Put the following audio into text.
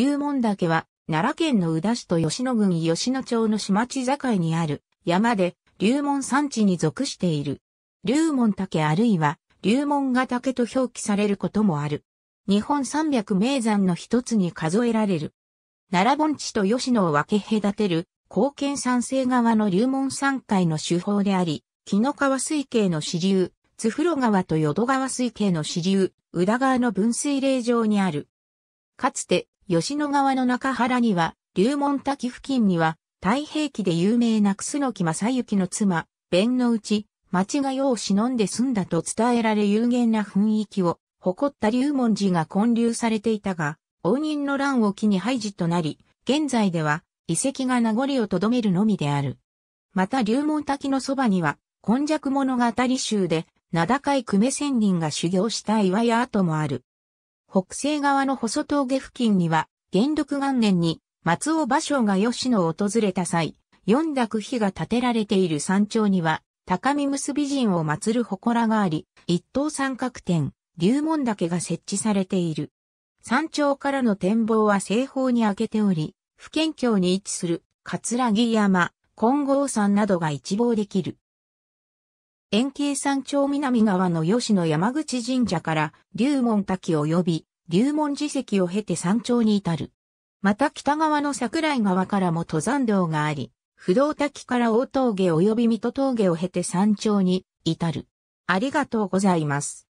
龍門岳は、奈良県の宇田市と吉野郡吉野町の市町境にある山で、龍門山地に属している。龍門岳あるいは、龍門ヶ岳と表記されることもある。日本三百名山の一つに数えられる。奈良盆地と吉野を分け隔てる、高県山西側の龍門山海の手法であり、木の川水系の支流、津風呂川と淀川水系の支流、宇田川の分水嶺上にある。かつて、吉野川の中原には、龍門滝付近には、太平記で有名な楠木正幸の妻、弁のうち、町が世を忍んで住んだと伝えられ有限な雰囲気を誇った龍門寺が建立されていたが、応仁の乱を機に廃寺となり、現在では遺跡が名残をとどめるのみである。また龍門滝のそばには、今弱物語集で、名高い久米仙人が修行した岩屋跡もある。北西側の細峠付近には、元禄元年に松尾芭蕉が吉野を訪れた際、四濁碑が建てられている山頂には、高見結び人を祀る祠があり、一等三角点、龍門岳が設置されている。山頂からの展望は西方に開けており、不県境に位置する、葛城山、金剛山などが一望できる。円形山頂南側の吉野山口神社から龍門滝及び龍門寺石を経て山頂に至る。また北側の桜井側からも登山道があり、不動滝から大峠及び水戸峠を経て山頂に至る。ありがとうございます。